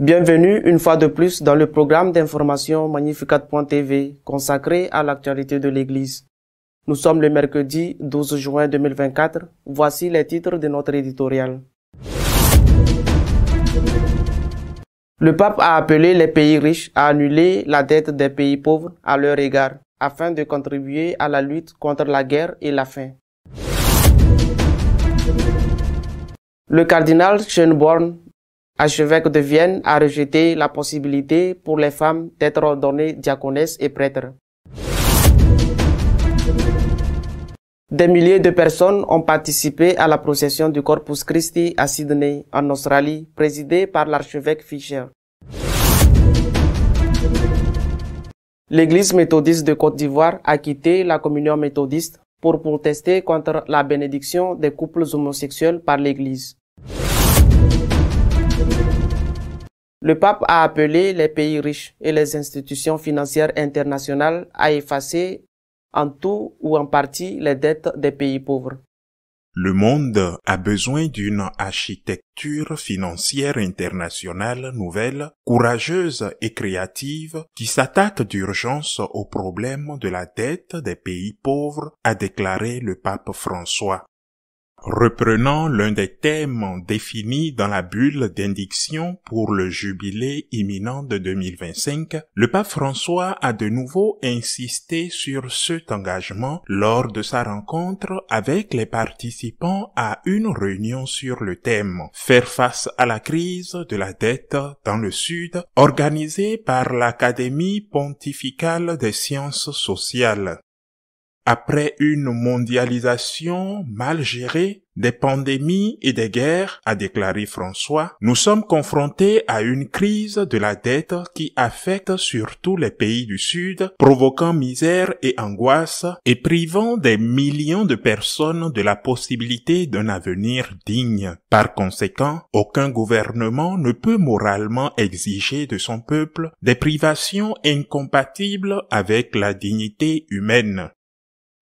Bienvenue une fois de plus dans le programme d'information Magnificat.tv consacré à l'actualité de l'Église. Nous sommes le mercredi 12 juin 2024. Voici les titres de notre éditorial. Le pape a appelé les pays riches à annuler la dette des pays pauvres à leur égard afin de contribuer à la lutte contre la guerre et la faim. Le cardinal Schönborn, archevêque de Vienne, a rejeté la possibilité pour les femmes d'être ordonnées diaconesses et prêtres. Des milliers de personnes ont participé à la procession du Corpus Christi à Sydney, en Australie, présidée par l'archevêque Fisher. L'Église méthodiste de Côte d'Ivoire a quitté la communion méthodiste pour protester contre la bénédiction des couples homosexuels par l'Église. Le pape a appelé les pays riches et les institutions financières internationales à effacer en tout ou en partie les dettes des pays pauvres. Le monde a besoin d'une architecture financière internationale nouvelle, courageuse et créative, qui s'attaque d'urgence au problème de la dette des pays pauvres, a déclaré le pape François. Reprenant l'un des thèmes définis dans la bulle d'indiction pour le jubilé imminent de 2025, le pape François a de nouveau insisté sur cet engagement lors de sa rencontre avec les participants à une réunion sur le thème Faire face à la crise de la dette dans le Sud, organisée par l'Académie pontificale des sciences sociales. Après une mondialisation mal gérée, des pandémies et des guerres, a déclaré François, nous sommes confrontés à une crise de la dette qui affecte surtout les pays du Sud, provoquant misère et angoisse et privant des millions de personnes de la possibilité d'un avenir digne. Par conséquent, aucun gouvernement ne peut moralement exiger de son peuple des privations incompatibles avec la dignité humaine.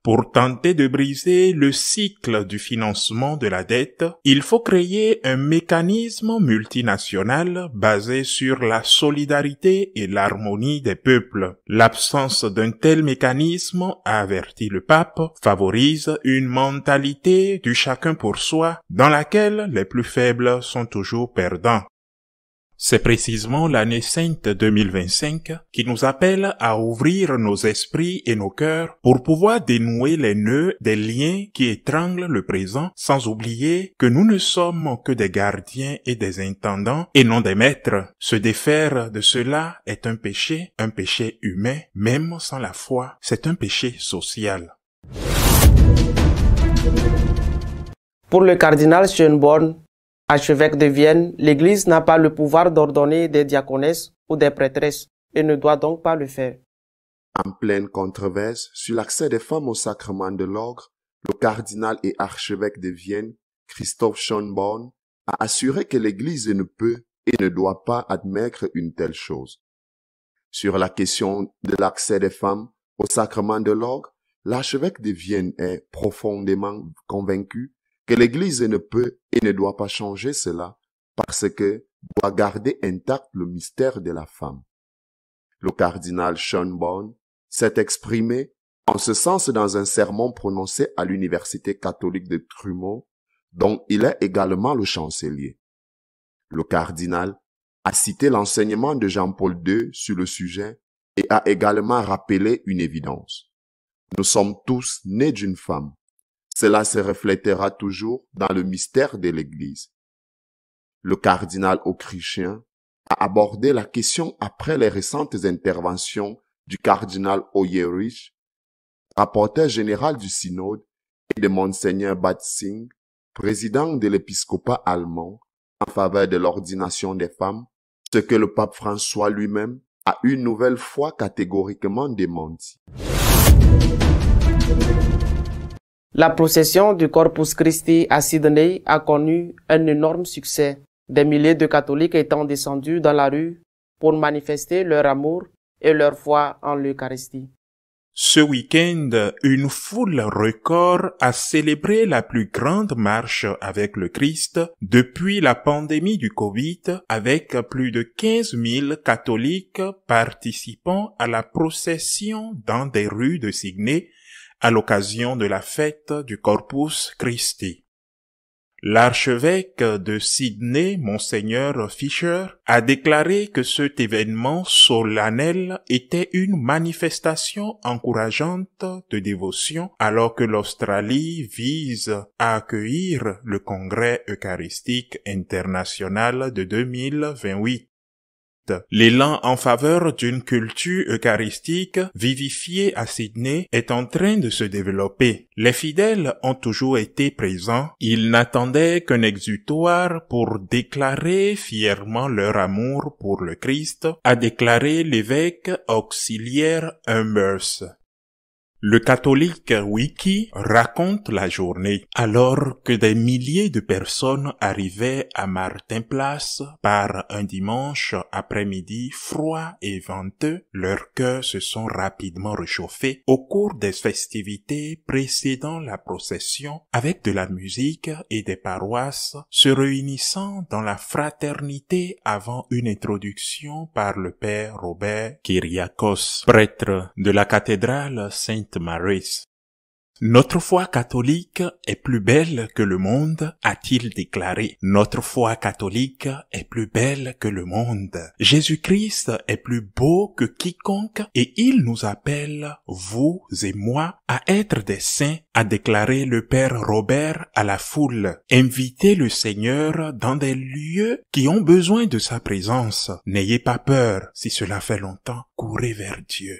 Pour tenter de briser le cycle du financement de la dette, il faut créer un mécanisme multinational basé sur la solidarité et l'harmonie des peuples. L'absence d'un tel mécanisme, a averti le pape, favorise une mentalité du chacun pour soi dans laquelle les plus faibles sont toujours perdants. C'est précisément l'année sainte 2025 qui nous appelle à ouvrir nos esprits et nos cœurs pour pouvoir dénouer les nœuds des liens qui étranglent le présent sans oublier que nous ne sommes que des gardiens et des intendants et non des maîtres. Se défaire de cela est un péché, un péché humain, même sans la foi, c'est un péché social. Pour le cardinal Schönborn, Archevêque de Vienne, l'Église n'a pas le pouvoir d'ordonner des diaconesses ou des prêtresses et ne doit donc pas le faire. En pleine controverse sur l'accès des femmes au sacrement de l'ordre, le cardinal et archevêque de Vienne, Christophe Schönborn, a assuré que l'Église ne peut et ne doit pas admettre une telle chose. Sur la question de l'accès des femmes au sacrement de l'ordre, l'archevêque de Vienne est profondément convaincu que l'Église ne peut et ne doit pas changer cela parce que doit garder intact le mystère de la femme. Le cardinal Schönborn s'est exprimé en ce sens dans un sermon prononcé à l'Université catholique de Trumeau, dont il est également le chancelier. Le cardinal a cité l'enseignement de Jean-Paul II sur le sujet et a également rappelé une évidence. Nous sommes tous nés d'une femme, cela se reflétera toujours dans le mystère de l'Église. Le cardinal autrichien a abordé la question après les récentes interventions du cardinal Oyerich, rapporteur général du synode, et de monseigneur Batzing, président de l'épiscopat allemand, en faveur de l'ordination des femmes, ce que le pape François lui-même a une nouvelle fois catégoriquement démenti. La procession du Corpus Christi à Sydney a connu un énorme succès, des milliers de catholiques étant descendus dans la rue pour manifester leur amour et leur foi en l'Eucharistie. Ce week-end, une foule record a célébré la plus grande marche avec le Christ depuis la pandémie du Covid avec plus de 15 000 catholiques participant à la procession dans des rues de Sydney à l'occasion de la fête du Corpus Christi. L'archevêque de Sydney, monseigneur Fisher, a déclaré que cet événement solennel était une manifestation encourageante de dévotion alors que l'Australie vise à accueillir le Congrès eucharistique international de 2028. L'élan en faveur d'une culture eucharistique vivifiée à Sydney est en train de se développer. Les fidèles ont toujours été présents. Ils n'attendaient qu'un exutoire pour déclarer fièrement leur amour pour le Christ, a déclaré l'évêque auxiliaire Humbers. Le catholique Wiki raconte la journée alors que des milliers de personnes arrivaient à Martin Place par un dimanche après-midi froid et venteux, leurs cœurs se sont rapidement réchauffés au cours des festivités précédant la procession avec de la musique et des paroisses se réunissant dans la fraternité avant une introduction par le père Robert Kyriakos, prêtre de la cathédrale Saint notre foi catholique est plus belle que le monde, a-t-il déclaré. Notre foi catholique est plus belle que le monde. Jésus-Christ est plus beau que quiconque et il nous appelle, vous et moi, à être des saints, a déclaré le Père Robert à la foule. Invitez le Seigneur dans des lieux qui ont besoin de sa présence. N'ayez pas peur si cela fait longtemps. Courez vers Dieu.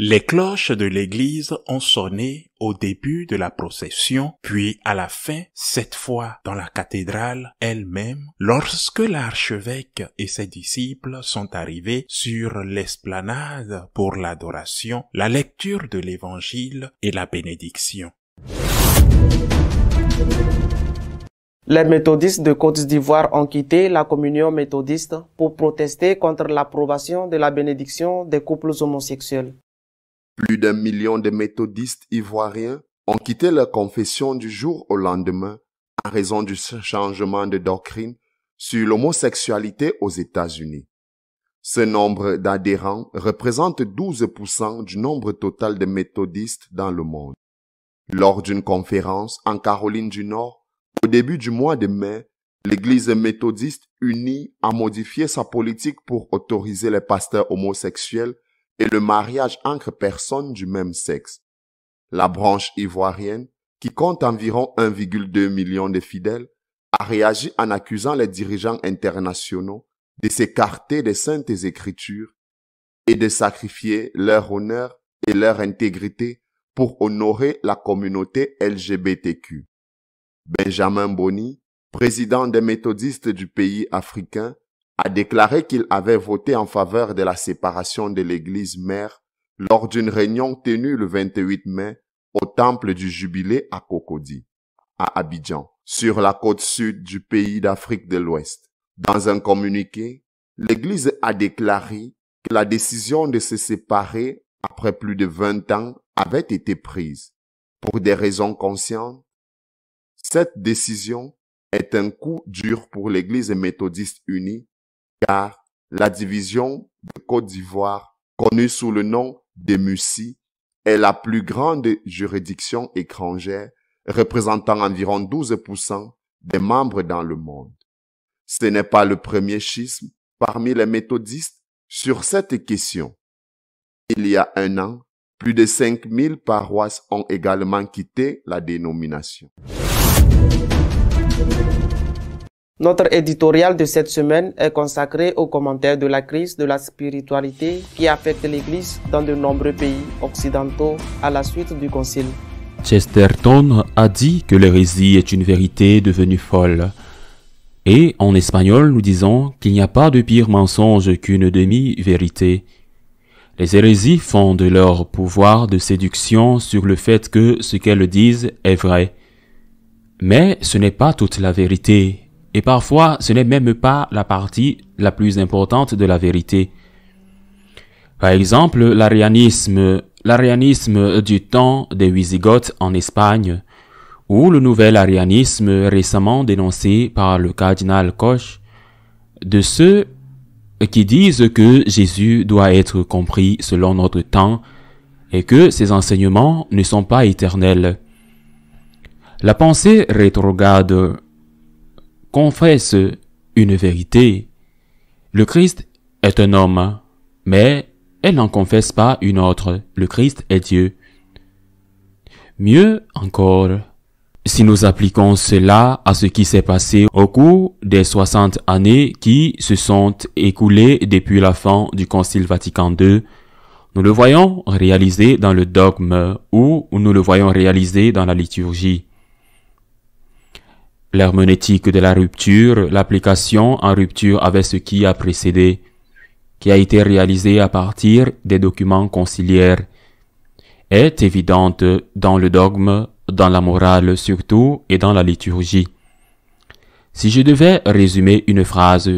Les cloches de l'église ont sonné au début de la procession, puis à la fin, cette fois dans la cathédrale elle-même, lorsque l'archevêque et ses disciples sont arrivés sur l'esplanade pour l'adoration, la lecture de l'évangile et la bénédiction. Les méthodistes de Côte d'Ivoire ont quitté la communion méthodiste pour protester contre l'approbation de la bénédiction des couples homosexuels. Plus d'un million de méthodistes ivoiriens ont quitté leur confession du jour au lendemain à raison du changement de doctrine sur l'homosexualité aux États-Unis. Ce nombre d'adhérents représente 12% du nombre total de méthodistes dans le monde. Lors d'une conférence en Caroline du Nord, au début du mois de mai, l'Église méthodiste unie a modifié sa politique pour autoriser les pasteurs homosexuels et le mariage entre personnes du même sexe. La branche ivoirienne, qui compte environ 1,2 million de fidèles, a réagi en accusant les dirigeants internationaux de s'écarter des saintes écritures et de sacrifier leur honneur et leur intégrité pour honorer la communauté LGBTQ. Benjamin Bonny, président des méthodistes du pays africain, a déclaré qu'il avait voté en faveur de la séparation de l'Église mère lors d'une réunion tenue le 28 mai au temple du Jubilé à Cocody, à Abidjan, sur la côte sud du pays d'Afrique de l'Ouest. Dans un communiqué, l'Église a déclaré que la décision de se séparer après plus de 20 ans avait été prise. Pour des raisons conscientes, cette décision est un coup dur pour l'Église méthodiste unie car la division de Côte d'Ivoire, connue sous le nom de MUSI, est la plus grande juridiction étrangère représentant environ 12% des membres dans le monde. Ce n'est pas le premier schisme parmi les méthodistes sur cette question. Il y a un an, plus de 5000 paroisses ont également quitté la dénomination. Notre éditorial de cette semaine est consacré aux commentaires de la crise de la spiritualité qui affecte l'Église dans de nombreux pays occidentaux à la suite du Concile. Chesterton a dit que l'hérésie est une vérité devenue folle. Et en espagnol, nous disons qu'il n'y a pas de pire mensonge qu'une demi-vérité. Les hérésies font de leur pouvoir de séduction sur le fait que ce qu'elles disent est vrai. Mais ce n'est pas toute la vérité, et parfois, ce n'est même pas la partie la plus importante de la vérité. Par exemple, l'arianisme, l'arianisme du temps des Wisigoths en Espagne, ou le nouvel arianisme récemment dénoncé par le cardinal Koch, de ceux qui disent que Jésus doit être compris selon notre temps et que ses enseignements ne sont pas éternels. La pensée rétrograde confesse une vérité. Le Christ est un homme, mais elle n'en confesse pas une autre. Le Christ est Dieu. Mieux encore, si nous appliquons cela à ce qui s'est passé au cours des 60 années qui se sont écoulées depuis la fin du Concile Vatican II, nous le voyons réalisé dans le dogme ou nous le voyons réalisé dans la liturgie l'herméneutique de la rupture, l'application en rupture avec ce qui a précédé, qui a été réalisé à partir des documents conciliaires, est évidente dans le dogme, dans la morale surtout et dans la liturgie. Si je devais résumer une phrase,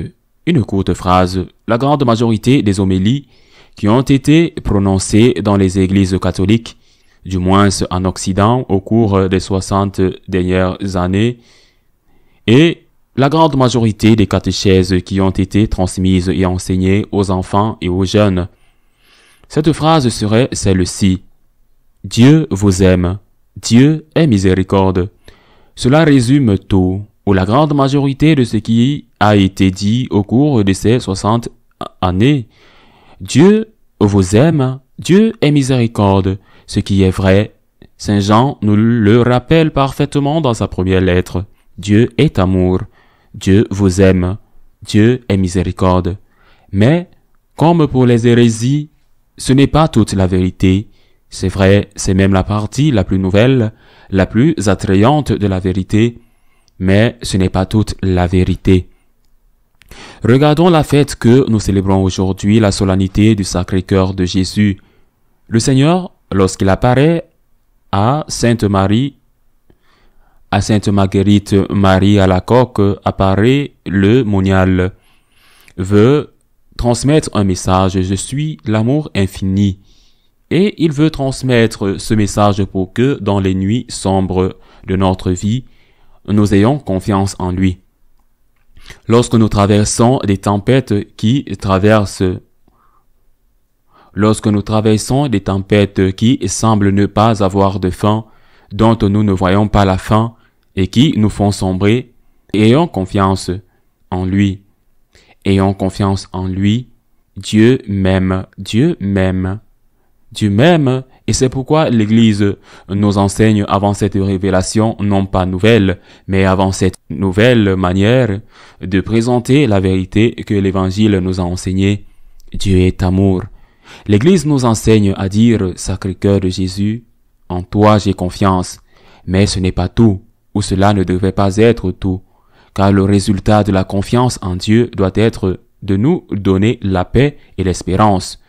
une courte phrase, la grande majorité des homélies qui ont été prononcées dans les églises catholiques, du moins en Occident au cours des 60 dernières années, et la grande majorité des catéchèses qui ont été transmises et enseignées aux enfants et aux jeunes. Cette phrase serait celle-ci. Dieu vous aime. Dieu est miséricorde. Cela résume tout, ou la grande majorité de ce qui a été dit au cours de ces 60 années. Dieu vous aime. Dieu est miséricorde. Ce qui est vrai, Saint Jean nous le rappelle parfaitement dans sa première lettre. Dieu est amour, Dieu vous aime, Dieu est miséricorde. Mais, comme pour les hérésies, ce n'est pas toute la vérité. C'est vrai, c'est même la partie la plus nouvelle, la plus attrayante de la vérité, mais ce n'est pas toute la vérité. Regardons la fête que nous célébrons aujourd'hui, la solennité du Sacré-Cœur de Jésus. Le Seigneur, lorsqu'il apparaît à Sainte Marie à Sainte-Marguerite Marie à la coque apparaît le monial. Veut transmettre un message, je suis l'amour infini. Et il veut transmettre ce message pour que, dans les nuits sombres de notre vie, nous ayons confiance en lui. Lorsque nous traversons des tempêtes qui traversent, lorsque nous traversons des tempêtes qui semblent ne pas avoir de fin, dont nous ne voyons pas la fin et qui nous font sombrer, ayons confiance en lui. Ayons confiance en lui. Dieu même. Dieu même. Dieu même. Et c'est pourquoi l'Église nous enseigne avant cette révélation, non pas nouvelle, mais avant cette nouvelle manière de présenter la vérité que l'Évangile nous a enseignée. Dieu est amour. L'Église nous enseigne à dire, Sacré-Cœur de Jésus, en toi j'ai confiance. Mais ce n'est pas tout, ou cela ne devait pas être tout, car le résultat de la confiance en Dieu doit être de nous donner la paix et l'espérance.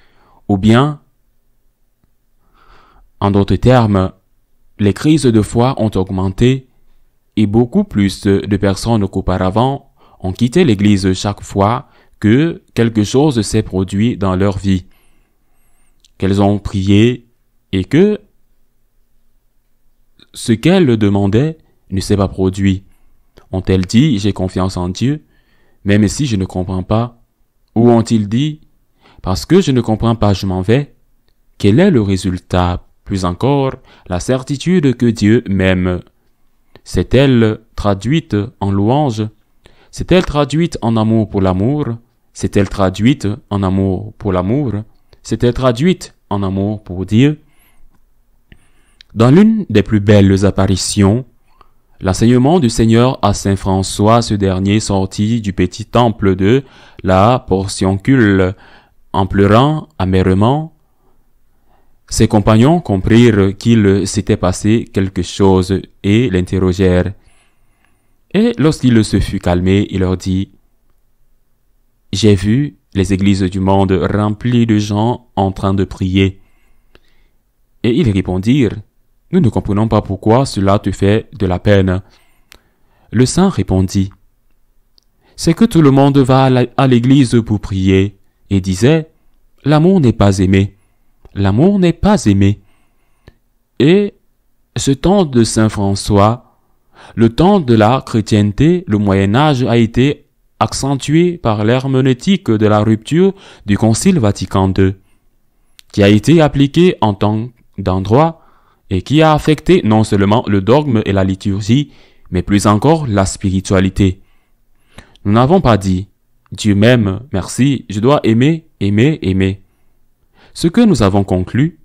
Ou bien, en d'autres termes, les crises de foi ont augmenté et beaucoup plus de personnes qu'auparavant ont quitté l'Église chaque fois que quelque chose s'est produit dans leur vie, qu'elles ont prié et que ce qu'elle demandait ne s'est pas produit. Ont-elles dit, j'ai confiance en Dieu, même si je ne comprends pas? Ou ont-ils dit, parce que je ne comprends pas, je m'en vais? Quel est le résultat? Plus encore, la certitude que Dieu m'aime. C'est-elle traduite en louange? C'est-elle traduite en amour pour l'amour? C'est-elle traduite en amour pour l'amour? C'est-elle traduite en amour pour Dieu? Dans l'une des plus belles apparitions, l'enseignement du Seigneur à Saint François, ce dernier sortit du petit temple de la Portioncule, en pleurant amèrement. Ses compagnons comprirent qu'il s'était passé quelque chose et l'interrogèrent. Et lorsqu'il se fut calmé, il leur dit, J'ai vu les églises du monde remplies de gens en train de prier. Et ils répondirent, nous ne comprenons pas pourquoi cela te fait de la peine. Le saint répondit, C'est que tout le monde va à l'église pour prier, et disait, L'amour n'est pas aimé, l'amour n'est pas aimé. Et ce temps de Saint François, le temps de la chrétienté, le Moyen Âge a été accentué par l'herméneutique de la rupture du Concile Vatican II, qui a été appliqué en tant d'endroit et qui a affecté non seulement le dogme et la liturgie, mais plus encore la spiritualité. Nous n'avons pas dit Dieu m'aime, merci, je dois aimer, aimer, aimer. Ce que nous avons conclu,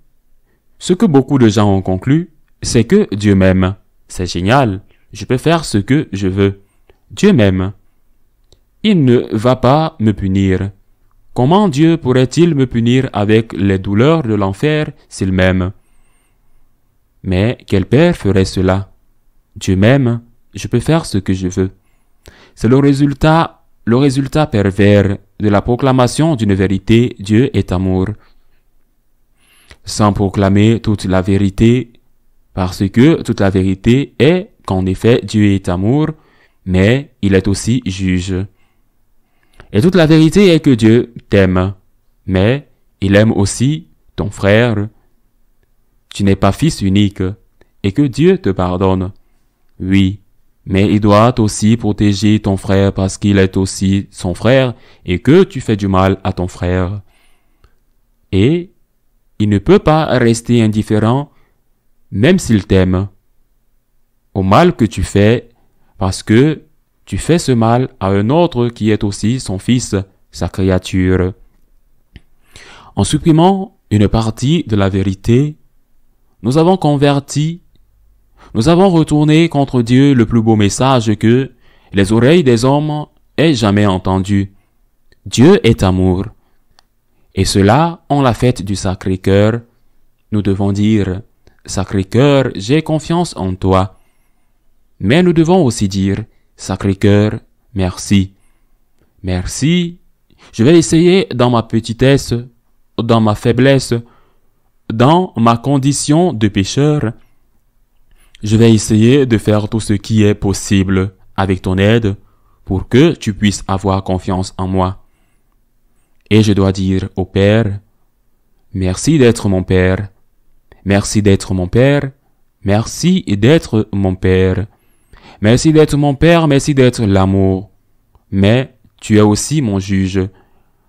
ce que beaucoup de gens ont conclu, c'est que Dieu m'aime. C'est génial, je peux faire ce que je veux. Dieu m'aime. Il ne va pas me punir. Comment Dieu pourrait-il me punir avec les douleurs de l'enfer s'il m'aime mais quel père ferait cela Dieu m'aime, je peux faire ce que je veux. C'est le résultat, le résultat pervers de la proclamation d'une vérité Dieu est amour. Sans proclamer toute la vérité, parce que toute la vérité est qu'en effet Dieu est amour, mais il est aussi juge. Et toute la vérité est que Dieu t'aime, mais il aime aussi ton frère, tu n'es pas fils unique et que Dieu te pardonne. Oui, mais il doit aussi protéger ton frère parce qu'il est aussi son frère et que tu fais du mal à ton frère. Et il ne peut pas rester indifférent même s'il t'aime au mal que tu fais parce que tu fais ce mal à un autre qui est aussi son fils, sa créature. En supprimant une partie de la vérité, nous avons converti, nous avons retourné contre Dieu le plus beau message que les oreilles des hommes aient jamais entendu. Dieu est amour. Et cela, en la fête du Sacré-Cœur, nous devons dire, Sacré-Cœur, j'ai confiance en toi. Mais nous devons aussi dire, Sacré-Cœur, merci. Merci. Je vais essayer dans ma petitesse, dans ma faiblesse, dans ma condition de pécheur, je vais essayer de faire tout ce qui est possible avec ton aide pour que tu puisses avoir confiance en moi. Et je dois dire au Père, merci d'être mon Père, merci d'être mon Père, merci d'être mon Père, merci d'être mon Père, merci d'être l'amour. Mais tu es aussi mon juge,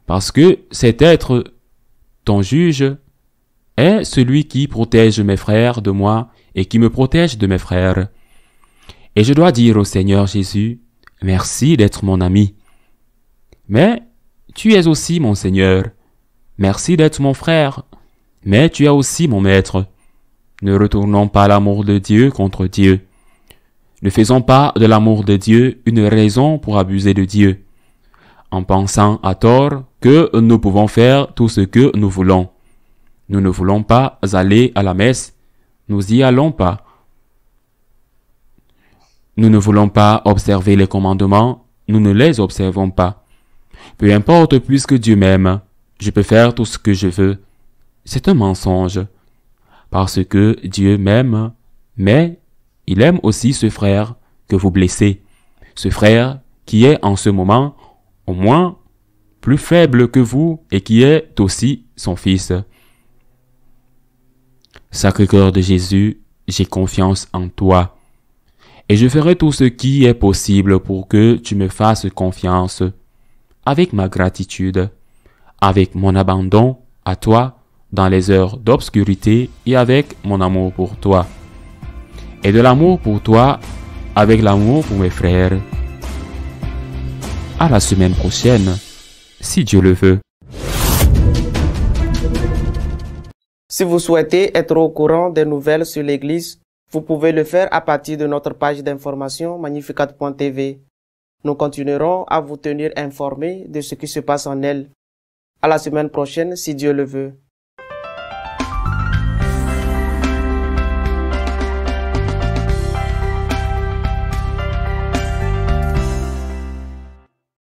parce que c'est être, ton juge, est celui qui protège mes frères de moi et qui me protège de mes frères. Et je dois dire au Seigneur Jésus, merci d'être mon ami. Mais tu es aussi mon Seigneur. Merci d'être mon frère. Mais tu es aussi mon Maître. Ne retournons pas l'amour de Dieu contre Dieu. Ne faisons pas de l'amour de Dieu une raison pour abuser de Dieu, en pensant à tort que nous pouvons faire tout ce que nous voulons. Nous ne voulons pas aller à la messe, nous y allons pas. Nous ne voulons pas observer les commandements, nous ne les observons pas. Peu importe puisque Dieu m'aime, je peux faire tout ce que je veux. C'est un mensonge. Parce que Dieu m'aime, mais il aime aussi ce frère que vous blessez, ce frère qui est en ce moment au moins plus faible que vous et qui est aussi son fils. Sacré-Cœur de Jésus, j'ai confiance en toi. Et je ferai tout ce qui est possible pour que tu me fasses confiance. Avec ma gratitude, avec mon abandon à toi dans les heures d'obscurité et avec mon amour pour toi. Et de l'amour pour toi avec l'amour pour mes frères. À la semaine prochaine, si Dieu le veut. Si vous souhaitez être au courant des nouvelles sur l'Église, vous pouvez le faire à partir de notre page d'information magnificat.tv. Nous continuerons à vous tenir informés de ce qui se passe en elle. À la semaine prochaine, si Dieu le veut.